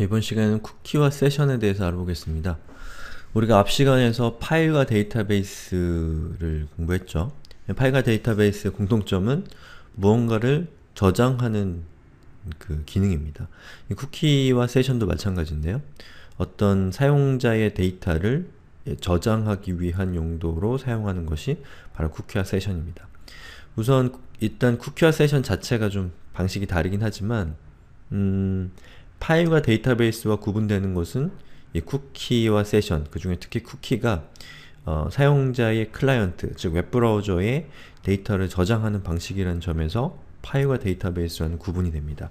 이번 시간에는 쿠키와 세션에 대해서 알아보겠습니다. 우리가 앞 시간에서 파일과 데이터베이스를 공부했죠. 파일과 데이터베이스의 공통점은 무언가를 저장하는 그 기능입니다. 쿠키와 세션도 마찬가지인데요. 어떤 사용자의 데이터를 저장하기 위한 용도로 사용하는 것이 바로 쿠키와 세션입니다. 우선 일단 쿠키와 세션 자체가 좀 방식이 다르긴 하지만 음, 파일과 데이터베이스와 구분되는 것은 쿠키와 세션, 그 중에 특히 쿠키가 어, 사용자의 클라이언트, 즉 웹브라우저에 데이터를 저장하는 방식이라는 점에서 파일과 데이터베이스와는 구분이 됩니다.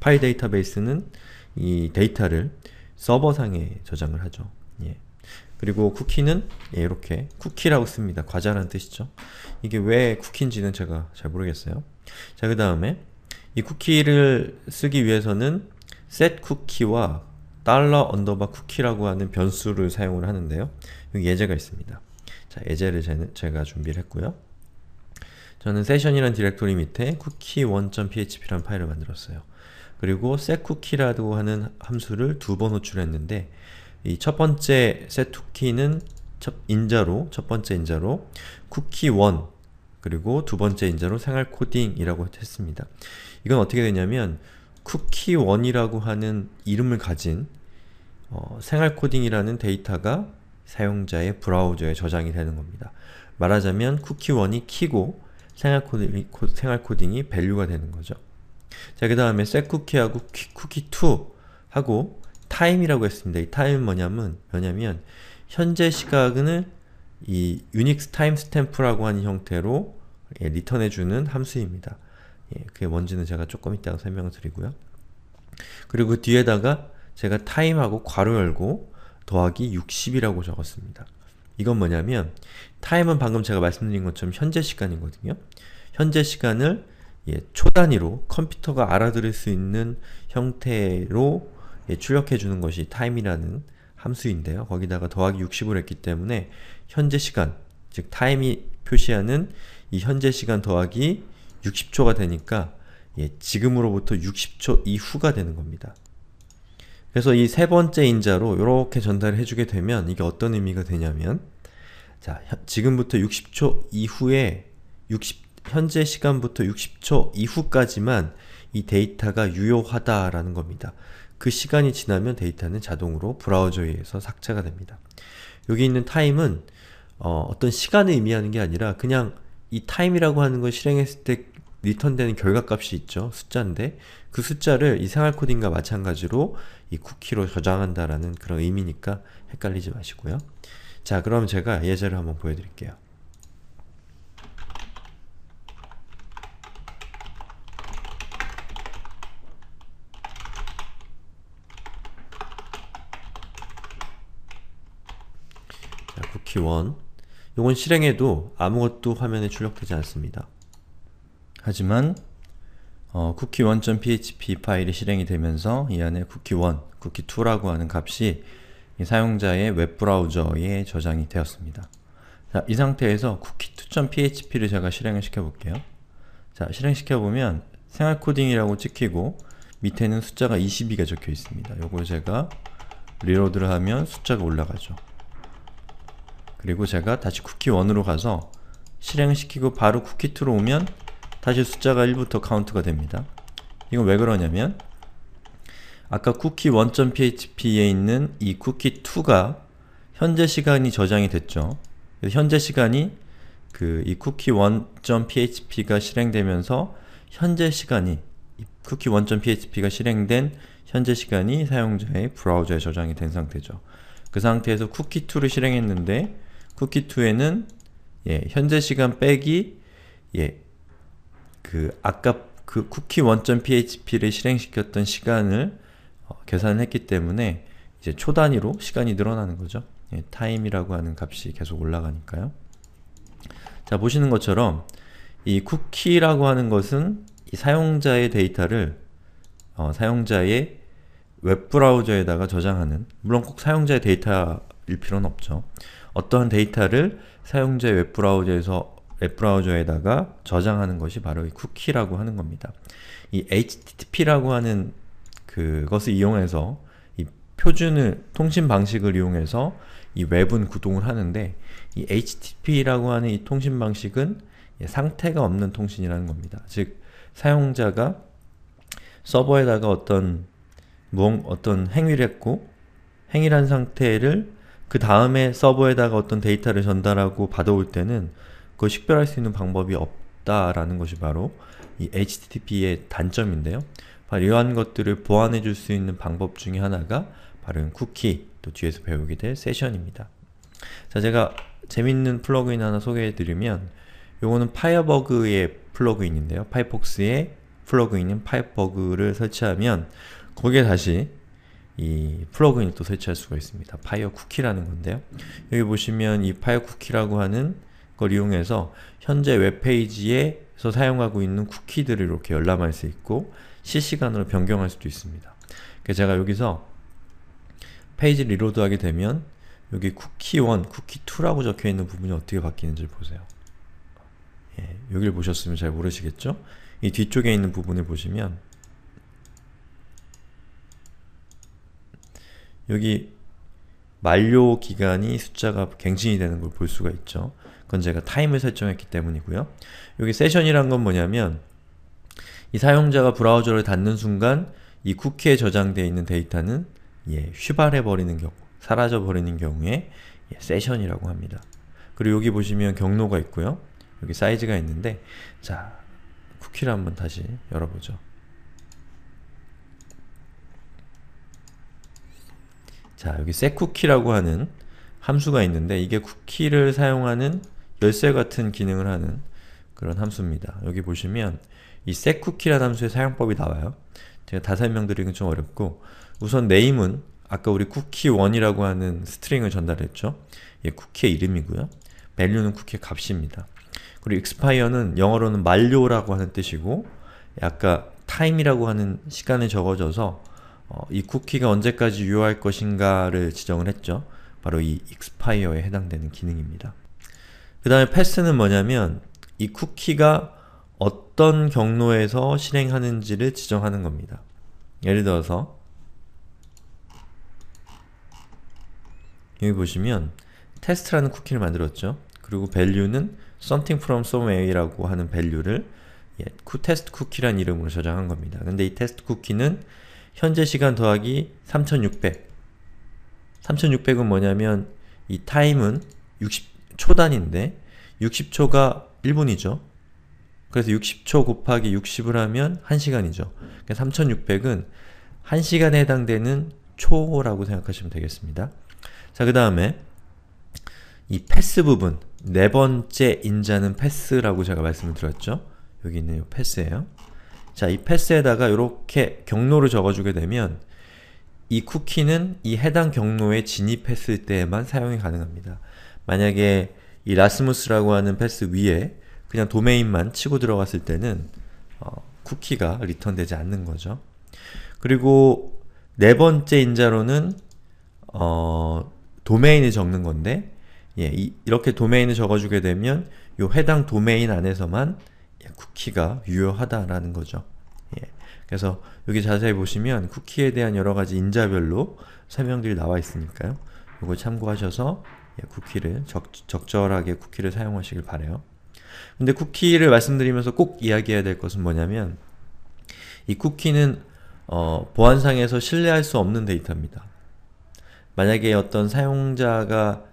파일 데이터베이스는 이 데이터를 서버상에 저장을 하죠. 예. 그리고 쿠키는 예, 이렇게 쿠키라고 씁니다. 과자라는 뜻이죠. 이게 왜 쿠키인지는 제가 잘 모르겠어요. 자, 그 다음에 이 쿠키를 쓰기 위해서는 setCookie와 달러 언더바 쿠키라고 하는 변수를 사용을 하는데요. 여기 예제가 있습니다. 자, 예제를 제, 가 준비를 했고요. 저는 세션이란 디렉토리 밑에 cookie1.php라는 파일을 만들었어요. 그리고 setCookie라고 하는 함수를 두 번 호출했는데 이 첫 번째 setCookie는 첫 인자로, 첫 번째 인자로 cookie1 그리고 두 번째 인자로 생활 코딩이라고 했습니다. 이건 어떻게 되냐면 쿠키1이라고 하는 이름을 가진 어, 생활코딩이라는 데이터가 사용자의 브라우저에 저장이 되는 겁니다. 말하자면 쿠키원이 키고 생활코딩이, 생활코딩이 밸류가 되는 거죠. 자, 그 다음에 setCookie하고 쿠키2하고 time이라고 했습니다. 이 time은 뭐냐면, 뭐냐면 현재 시각을 이 유닉스 타임스탬프라고 하는 형태로 예, 리턴해주는 함수입니다. 예, 그게 뭔지는 제가 조금 이따가 설명을 드리고요. 그리고 그 뒤에다가 제가 time하고 괄호 열고 더하기 60이라고 적었습니다. 이건 뭐냐면 time은 방금 제가 말씀드린 것처럼 현재 시간이거든요. 현재 시간을 예, 초단위로 컴퓨터가 알아들을 수 있는 형태로 예, 출력해 주는 것이 time이라는 함수인데요. 거기다가 더하기 60을 했기 때문에 현재 시간, 즉 time이 표시하는 이 현재 시간 더하기 60초가 되니까 예, 지금으로부터 60초 이후가 되는 겁니다. 그래서 이 세 번째 인자로 이렇게 전달을 해주게 되면 이게 어떤 의미가 되냐면 자, 지금부터 60초 이후에 60, 현재 시간부터 60초 이후까지만 이 데이터가 유효하다라는 겁니다. 그 시간이 지나면 데이터는 자동으로 브라우저에 서 삭제가 됩니다. 여기 있는 타임은 어, 떤 시간을 의미하는 게 아니라 그냥 이 타임이라고 하는 걸 실행했을 때 리턴되는 결과값이 있죠. 숫자인데 그 숫자를 이생활 코딩과 마찬가지로 이 쿠키로 저장한다라는 그런 의미니까 헷갈리지 마시고요. 자, 그럼 제가 예제를 한번 보여드릴게요. 자, 쿠키 1이건 실행해도 아무것도 화면에 출력되지 않습니다. 하지만 어, 쿠키1.php 파일이 실행이 되면서 이 안에 쿠키1, 쿠키2라고 하는 값이 사용자의 웹브라우저에 저장이 되었습니다. 자, 이 상태에서 쿠키2.php를 제가 실행을 시켜볼게요. 자, 실행시켜보면 생활코딩이라고 찍히고 밑에는 숫자가 22가 적혀 있습니다. 요걸 제가 리로드를 하면 숫자가 올라가죠. 그리고 제가 다시 쿠키1으로 가서 실행시키고 바로 쿠키2로 오면 다시 숫자가 1부터 카운트가 됩니다. 이건 왜 그러냐면 아까 쿠키 1.php에 있는 이 쿠키 2가 현재 시간이 저장이 됐죠. 현재 시간이 그 이 쿠키 1.php가 실행되면서 현재 시간이 쿠키 1.php가 실행된 현재 시간이 사용자의 브라우저에 저장이 된 상태죠. 그 상태에서 쿠키2를 실행했는데 쿠키2에는 예, 현재 시간 빼기 예, 그 아까 그 쿠키 원점 php를 실행시켰던 시간을 어, 계산 했기 때문에 이제 초 단위로 시간이 늘어나는 거죠. 예, time이라고 하는 값이 계속 올라가니까요. 자, 보시는 것처럼 이 쿠키라고 하는 것은 사용자의 데이터를 어, 사용자의 웹브라우저에다가 저장하는 물론 꼭 사용자의 데이터일 필요는 없죠. 어떠한 데이터를 사용자의 웹브라우저에서 웹브라우저에다가 저장하는 것이 바로 이 쿠키라고 하는 겁니다. 이 HTTP라고 하는 그것을 이용해서 이 표준을, 통신 방식을 이용해서 이 웹은 구동을 하는데 이 HTTP라고 하는 이 통신 방식은 상태가 없는 통신이라는 겁니다. 즉, 사용자가 서버에다가 어떤 무언, 어떤 행위를 했고 행위란 상태를 그 다음에 서버에다가 어떤 데이터를 전달하고 받아올 때는 그걸 식별할 수 있는 방법이 없다라는 것이 바로 이 HTTP의 단점인데요. 바로 이러한 것들을 보완해 줄 수 있는 방법 중에 하나가 바로 쿠키, 또 뒤에서 배우게 될 세션입니다. 자, 제가 재밌는 플러그인 하나 소개해드리면 요거는 파이어버그의 플러그인인데요. 파이폭스의 플러그인인 파이버그를 설치하면 거기에 다시 이 플러그인을 또 설치할 수가 있습니다. 파이어 쿠키라는 건데요. 여기 보시면 이 파이어 쿠키라고 하는 그걸 이용해서 현재 웹페이지에서 사용하고 있는 쿠키들을 이렇게 열람할 수 있고 실시간으로 변경할 수도 있습니다. 그래서 제가 여기서 페이지 리로드하게 되면 여기 쿠키1, 쿠키2라고 적혀있는 부분이 어떻게 바뀌는지 보세요. 예, 여기를 보셨으면 잘 모르시겠죠? 이 뒤쪽에 있는 부분을 보시면 여기 만료 기간이 숫자가 갱신이 되는 걸 볼 수가 있죠. 그건 제가 타임을 설정했기 때문이고요. 여기 세션이란 건 뭐냐면 이 사용자가 브라우저를 닫는 순간 이 쿠키에 저장되어 있는 데이터는 예, 휘발해버리는 경우, 사라져버리는 경우에 예, 세션이라고 합니다. 그리고 여기 보시면 경로가 있고요. 여기 사이즈가 있는데 자, 쿠키를 한번 다시 열어보죠. 자, 여기 setCookie라고 하는 함수가 있는데 이게 쿠키를 사용하는 열쇠 같은 기능을 하는 그런 함수입니다. 여기 보시면 이 setCookie라는 함수의 사용법이 나와요. 제가 다 설명드리긴 좀 어렵고 우선 name은 아까 우리 cookie1이라고 하는 스트링을 전달했죠. 예, 쿠키의 이름이고요. value는 쿠키의 값입니다. 그리고 expire는 영어로는 만료라고 하는 뜻이고 아까 time이라고 하는 시간에 적어져서 어, 이 쿠키가 언제까지 유효할 것인가를 지정을 했죠. 바로 이 expire에 해당되는 기능입니다. 그 다음에 패스는 뭐냐면 이 쿠키가 어떤 경로에서 실행하는지를 지정하는 겁니다. 예를 들어서 여기 보시면 테스트라는 쿠키를 만들었죠. 그리고 value는 something from somewhere라고 하는 value를 예, test 쿠키란 이름으로 저장한 겁니다. 근데 이 테스트 쿠키는 현재 시간 더하기 3600 3600은 뭐냐면 이 time은 60 초단인데 60초가 1분이죠. 그래서 60초 곱하기 60을 하면 1시간이죠. 3600은 그러니까 1시간에 해당되는 초라고 생각하시면 되겠습니다. 자, 그 다음에 이 패스 부분, 네 번째 인자는 패스라고 제가 말씀을 드렸죠. 여기 있는 이 패스예요. 자, 이 패스에다가 이렇게 경로를 적어주게 되면 이 쿠키는 이 해당 경로에 진입했을 때에만 사용이 가능합니다. 만약에 이 라스무스라고 하는 패스 위에 그냥 도메인만 치고 들어갔을 때는 어, 쿠키가 리턴되지 않는 거죠. 그리고 네 번째 인자로는 어, 도메인을 적는 건데 예, 이, 렇게 도메인을 적어주게 되면 요 해당 도메인 안에서만 예, 쿠키가 유효하다라는 거죠. 예, 그래서 여기 자세히 보시면 쿠키에 대한 여러 가지 인자별로 설명들이 나와 있으니까요. 이걸 참고하셔서 예, 쿠키를 적, 적절하게 쿠키를 사용하시길 바래요. 근데 쿠키를 말씀드리면서 꼭 이야기해야 될 것은 뭐냐면 이 쿠키는 어, 보안상에서 신뢰할 수 없는 데이터입니다. 만약에 어떤 사용자가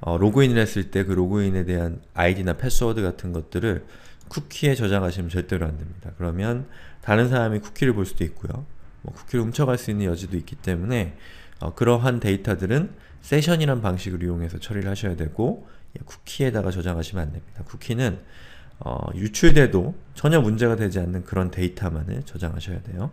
어, 로그인을 했을 때 그 로그인에 대한 아이디나 패스워드 같은 것들을 쿠키에 저장하시면 절대로 안됩니다. 그러면 다른 사람이 쿠키를 볼 수도 있고요. 뭐 쿠키를 훔쳐갈 수 있는 여지도 있기 때문에 어, 그러한 데이터들은 세션이란 방식을 이용해서 처리를 하셔야 되고 예, 쿠키에다가 저장하시면 안됩니다. 쿠키는 어, 유출돼도 전혀 문제가 되지 않는 그런 데이터만을 저장하셔야 돼요.